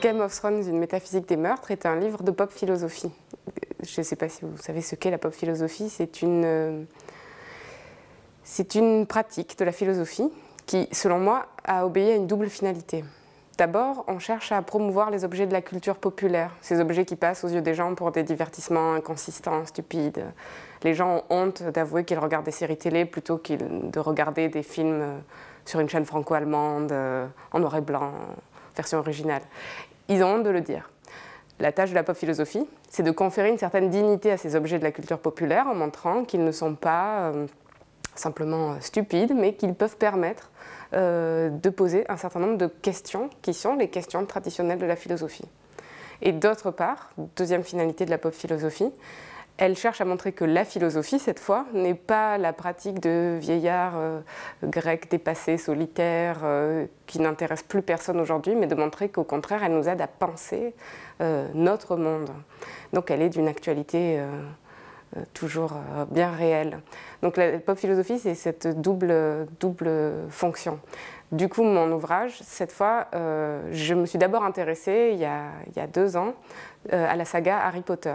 Game of Thrones, une métaphysique des meurtres, est un livre de pop philosophie. Euh, je ne sais pas si vous savez ce qu'est la pop philosophie. C'est une, euh, c'est une pratique de la philosophie qui, selon moi, a obéi à une double finalité. D'abord, on cherche à promouvoir les objets de la culture populaire, ces objets qui passent aux yeux des gens pour des divertissements inconsistants, stupides. Les gens ont honte d'avouer qu'ils regardent des séries télé plutôt que de regarder des films euh, sur une chaîne franco-allemande, en noir et blanc, version originale ils ont honte de le dire. La tâche de la pop philosophie, c'est de conférer une certaine dignité à ces objets de la culture populaire en montrant qu'ils ne sont pas euh, simplement euh, stupides, mais qu'ils peuvent permettre euh, de poser un certain nombre de questions qui sont les questions traditionnelles de la philosophie. Et d'autre part, deuxième finalité de la pop philosophie, elle cherche à montrer que la philosophie, cette fois, n'est pas la pratique de vieillards euh, grecs dépassés, solitaires, euh, qui n'intéressent plus personne aujourd'hui, mais de montrer qu'au contraire, elle nous aide à penser euh, notre monde. Donc elle est d'une actualité toujours bien réelle. Donc la pop philosophie, c'est cette double, double fonction. Du coup, mon ouvrage, cette fois, je me suis d'abord intéressée, il y a deux ans, à la saga Harry Potter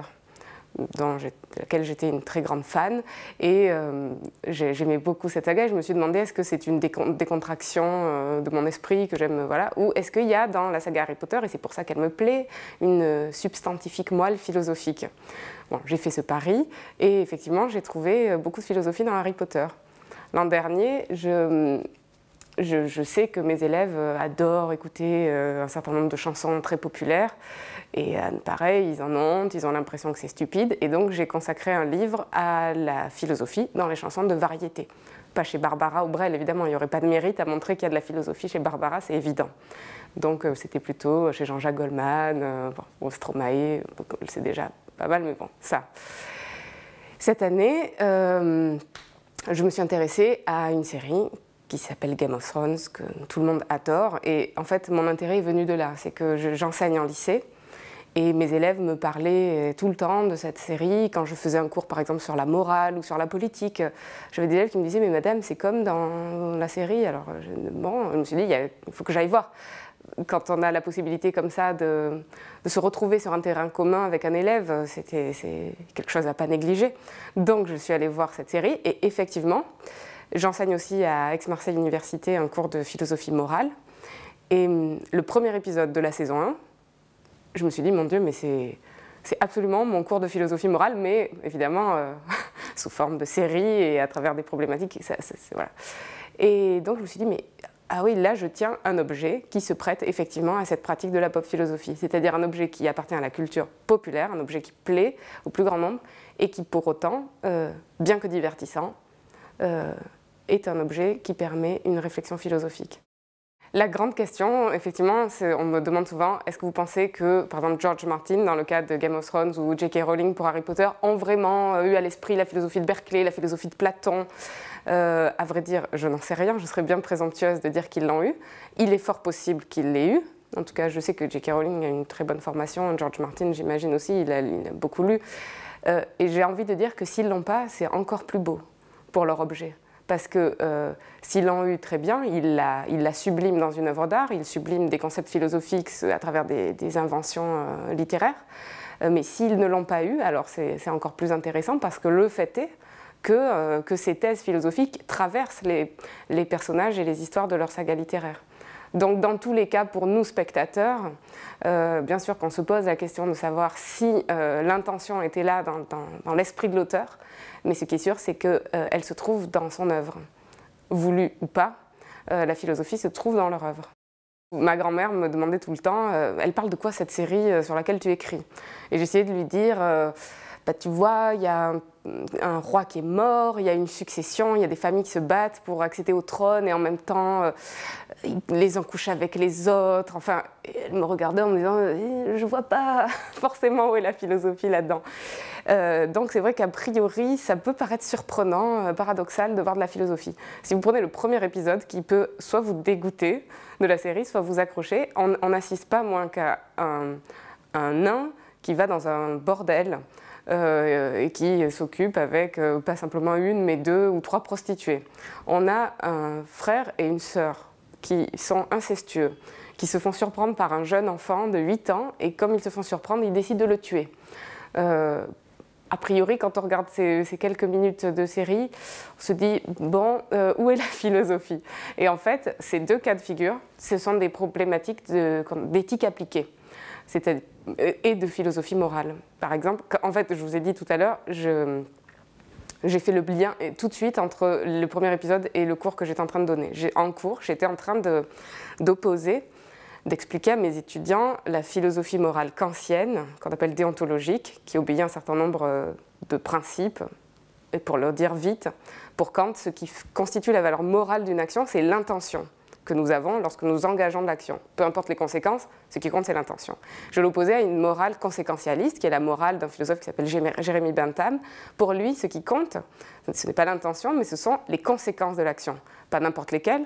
dont laquelle j'étais une très grande fan. Et euh, j'aimais beaucoup cette saga et je me suis demandé est-ce que c'est une décontraction euh, de mon esprit que j'aime, voilà, ou est-ce qu'il y a dans la saga Harry Potter, et c'est pour ça qu'elle me plaît, une euh, substantifique moelle philosophique bon, J'ai fait ce pari et effectivement j'ai trouvé beaucoup de philosophie dans Harry Potter. L'an dernier, je je, sais que mes élèves euh, adorent écouter euh, un certain nombre de chansons très populaires. Et euh, pareil, ils en ont ils ont l'impression que c'est stupide. Et donc j'ai consacré un livre à la philosophie dans les chansons de variété. Pas chez Barbara ou évidemment, il n'y aurait pas de mérite à montrer qu'il y a de la philosophie chez Barbara, c'est évident. Donc c'était plutôt chez Jean-Jacques Goldman, Stromae, c'est déjà pas mal, mais bon, ça. Cette année, je me suis intéressée à une série qui s'appelle Game of Thrones, que tout le monde adore. Et en fait, mon intérêt est venu de là. C'est que j'enseigne en lycée et mes élèves me parlaient euh, tout le temps de cette série. Quand je faisais un cours, par exemple, sur la morale ou sur la politique, j'avais des élèves qui me disaient Mais madame, c'est comme dans la série. Alors, je, bon, je me suis dit Il faut que j'aille voir. Quand on a la possibilité comme ça de, se retrouver sur un terrain commun avec un élève, c'est quelque chose à pas négliger. Donc, je suis allée voir cette série et effectivement, J'enseigne aussi à Aix-Marseille Université un cours de philosophie morale. Et hum, le premier épisode de la saison 1, je me suis dit, mon Dieu, mais c'est, c'est absolument mon cours de philosophie morale, mais évidemment euh, sous forme de série et à travers des problématiques. Et, voilà. et donc je me suis dit, mais ah oui, là je tiens un objet qui se prête effectivement à cette pratique de la pop philosophie, c'est-à-dire un objet qui appartient à la culture populaire, un objet qui plaît au plus grand nombre et qui pour autant, euh, bien que divertissant, euh, est un objet qui permet une réflexion philosophique. La grande question, effectivement, on me demande souvent, est-ce que vous pensez que, par exemple, George Martin, dans le cas de Game of Thrones, ou J.K. Rowling pour Harry Potter, ont vraiment euh, eu à l'esprit la philosophie de Berkeley, la philosophie de Platon euh, À vrai dire, je n'en sais rien, je serais bien présomptueuse de dire qu'ils l'ont eu. Il est fort possible qu'ils l'aient eu. En tout cas, je sais que J.K. Rowling a une très bonne formation, George Martin, j'imagine aussi, il a, beaucoup lu. Euh, et j'ai envie de dire que s'ils l'ont pas, c'est encore plus beau pour leur objet parce que euh, s'ils l'ont en très bien, il la, sublime dans une œuvre d'art, il sublime des concepts philosophiques à travers des, inventions euh, littéraires. Euh, mais s'ils ne l'ont pas eu, alors c'est encore plus intéressant parce que le fait est que, ces thèses philosophiques traversent les personnages et les histoires de leur saga littéraire. Donc dans tous les cas, pour nous spectateurs, euh, bien sûr qu'on se pose la question de savoir si euh, l'intention était là dans, l'esprit de l'auteur, mais ce qui est sûr, c'est qu'elle euh, se trouve dans son œuvre. Voulue ou pas, la philosophie se trouve dans leur œuvre. Ma grand-mère me demandait tout le temps, elle parle de quoi cette série sur laquelle tu écris Et j'essayais de lui dire, bah, tu vois, il y a un euh, un roi qui est mort, il y a une succession, il y a des familles qui se battent pour accéder au trône et en même temps, euh, les en couchent avec les autres. Enfin, elle me regardait en me disant Je vois pas forcément où est la philosophie là-dedans. Euh, donc, c'est vrai qu'a priori, ça peut paraître surprenant, paradoxal de voir de la philosophie. Si vous prenez le premier épisode qui peut soit vous dégoûter de la série, soit vous accrocher, on n'assiste pas moins qu'à un, un nain qui va dans un bordel euh, et qui s'occupe avec euh, pas simplement une, mais deux ou trois prostituées. On a un frère et une sœur qui sont incestueux, qui se font surprendre par un jeune enfant de 8 ans, et comme ils se font surprendre, ils décident de le tuer. Euh, a priori, quand on regarde ces, quelques minutes de série, on se dit, bon, où est la philosophie Et en fait, ces deux cas de figure, ce sont des problématiques d'éthique appliquée. Euh, et de philosophie morale. Par exemple, en fait, je vous ai dit tout à l'heure, j'ai fait le lien tout de suite entre le premier épisode et le cours que j'étais en train de donner. En cours, j'étais en train d'opposer, d'expliquer à mes étudiants la philosophie morale kantienne, qu'on appelle déontologique, qui obéit à un certain nombre euh, de principes, et pour le dire vite, pour Kant, ce qui constitue la valeur morale d'une action, c'est l'intention que nous avons lorsque nous engageons de l'action. Peu importe les conséquences, ce qui compte, c'est l'intention. Je l'opposais à une morale conséquentialiste, qui est la morale d'un philosophe qui s'appelle Jérémy Bentham. Pour lui, ce qui compte, ce n'est pas l'intention, mais ce sont les conséquences de l'action. Pas n'importe lesquelles.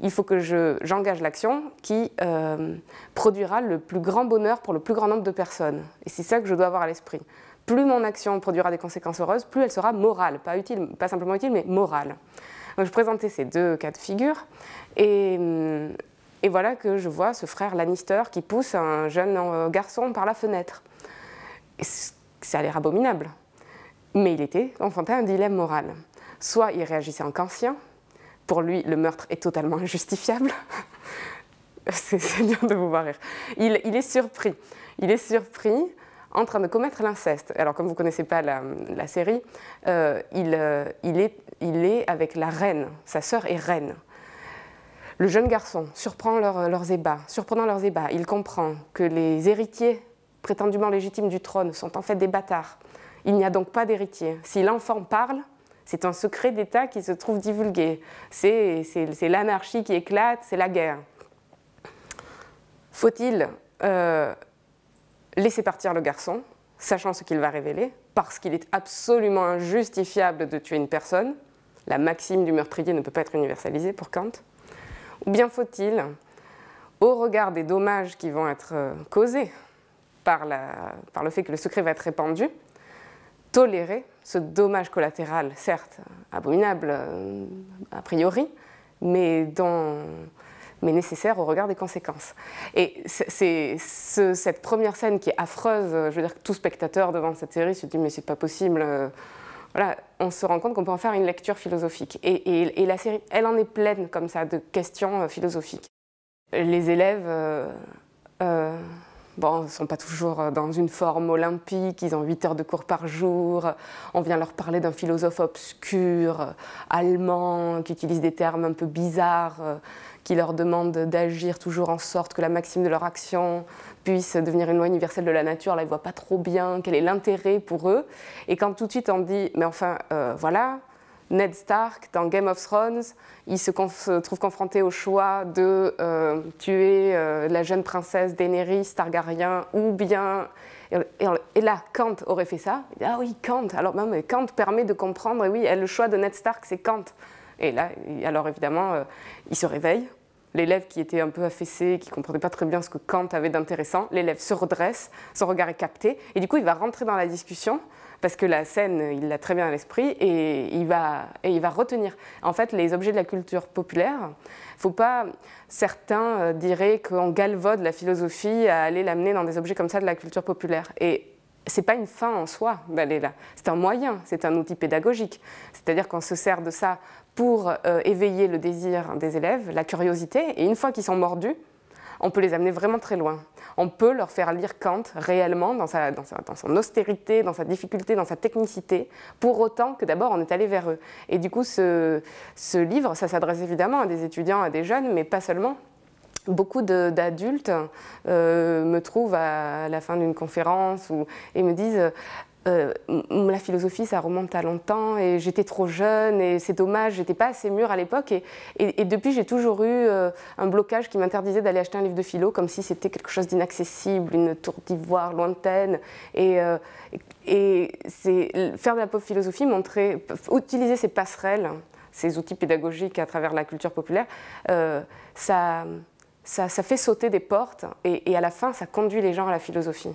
Il faut que j'engage l'action qui euh, produira le plus grand bonheur pour le plus grand nombre de personnes. Et c'est ça que je dois avoir à l'esprit. Plus mon action produira des conséquences heureuses, plus elle sera morale. Pas, utile, pas simplement utile, mais morale je présentais ces deux cas de figure. Et, voilà que je vois ce frère Lannister qui pousse un jeune euh, garçon par la fenêtre. ça a l'air abominable. Mais il était confronté à un dilemme moral. Soit il réagissait en cancien, pour lui le meurtre est totalement injustifiable. c'est bien de vous voir rire. il, est surpris. Il est surpris en train de commettre l'inceste. Alors, comme vous ne connaissez pas la, série, euh, euh, il, est, avec la reine, sa sœur est reine. Le jeune garçon surprend leurs ébats, surprenant leurs ébats, il comprend que les héritiers prétendument légitimes du trône sont en fait des bâtards. Il n'y a donc pas d'héritier. Si l'enfant parle, c'est un secret d'État qui se trouve divulgué. C'est l'anarchie qui éclate, c'est la guerre. Faut-il euh, laisser partir le garçon, sachant ce qu'il va révéler, parce qu'il est absolument injustifiable de tuer une personne. La maxime du meurtrier ne peut pas être universalisée pour Kant. Ou bien faut-il, au regard des dommages qui vont être euh, causés par, par le fait que le secret va être répandu, tolérer ce dommage collatéral, certes euh, abominable euh, a priori, mais dans mais nécessaire au regard des conséquences. Et c'est cette première scène qui est affreuse, je veux dire que tout spectateur devant cette série se dit mais c'est pas possible. Euh, voilà, on se rend compte qu'on peut en faire une lecture philosophique. Et, la série, elle en est pleine comme ça de questions euh, philosophiques. Les élèves euh, Bon, ils ne sont pas toujours euh, dans une forme olympique, ils ont 8 heures de cours par jour, on vient leur parler d'un philosophe obscur, euh, allemand, qui utilise des termes un peu bizarres, euh, qui leur demande d'agir toujours en sorte que la maxime de leur action puisse devenir une loi universelle de la nature. Là, ils ne voient pas trop bien quel est l'intérêt pour eux. Et quand tout de suite on dit, mais enfin, voilà, Ned Stark, dans Game of Thrones, il se, trouve confronté au choix de euh, tuer euh, la jeune princesse Daenerys Targaryen ou bien... Et là, Kant aurait fait ça. ah oui, Kant. Alors même Kant permet de comprendre, et oui, le choix de Ned Stark, c'est Kant. Et là, alors évidemment, euh, il se réveille. L'élève qui était un peu affaissé, qui comprenait pas très bien ce que Kant avait d'intéressant, l'élève se redresse, son regard est capté, et du coup, il va rentrer dans la discussion parce que la scène, il l'a très bien à l'esprit et il va il va retenir. En fait, les objets de la culture populaire, faut pas certains euh, diraient qu'on galvaude la philosophie à aller l'amener dans des objets comme ça de la culture populaire et c'est pas une fin en soi d'aller là. C'est un moyen, c'est un outil pédagogique. C'est-à-dire qu'on se sert de ça pour euh, éveiller le désir des élèves, la curiosité, et une fois qu'ils sont mordus, on peut les amener vraiment très loin. On peut leur faire lire Kant réellement dans, son austérité, dans sa difficulté, dans sa technicité, pour autant que d'abord on est allé vers eux. Et du coup, ce livre, ça s'adresse évidemment à des étudiants, à des jeunes, mais pas seulement, beaucoup d'adultes euh, me trouvent à la fin d'une conférence ou, et me disent euh, la philosophie, ça remonte à longtemps et j'étais trop jeune et c'est dommage, j'étais pas assez mûre à l'époque. Et, et, depuis, j'ai toujours eu euh, un blocage qui m'interdisait d'aller acheter un livre de philo comme si c'était quelque chose d'inaccessible, une tour d'ivoire lointaine. Et, euh, faire de la pauvre philosophie, montrer, utiliser ces passerelles, ces outils pédagogiques à travers la culture populaire, ça ça, fait sauter des portes et à la fin, ça conduit les gens à la philosophie.